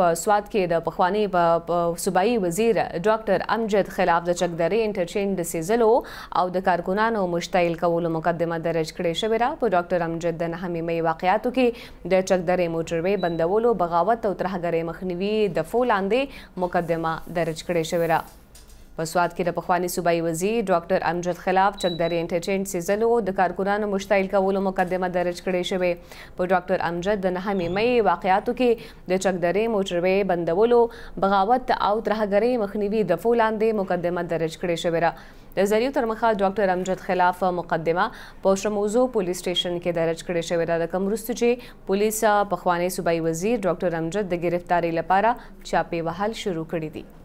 په سواد کې د پخوانی په صوبایي وزیر ډاکټر امجد خلاف د چکدرې انټرچینج د سیزلو او د کارکونانو مشتعل کولو مقدمه درج کړې شوې را په ډاکټر امجد د نهمې مې واقعاتو کې د چکدرې موټروي بندولو بغاوت او ترهګرۍ مخنیوي د فولاندې مقدمه درج کړې شوې را په سواد کې د پخوانی صوبایي وزیر ډاکټر امجد خلاف چکدری انټرچینج سیزلو د کارکونانو مشتعل کولو مقدمه درج کړې شوې په ډاکټر امجد د نهمې مې واقعاتو کې د چکدری موټروې بندولو بغاوت او ترهګرۍ مخنیوي د فولاندې مقدمه درج کړې شوې را د زریو تر مخه ډاکټر امجد خلاف مقدمه په شموزو پولیس سټیشن کې درج کړې شوې ده د کمرستو چې پولیس پخوانی صوبایي وزیر ډاکټر امجد د گرفتاری لپاره چاپې وهل شروع کړې دي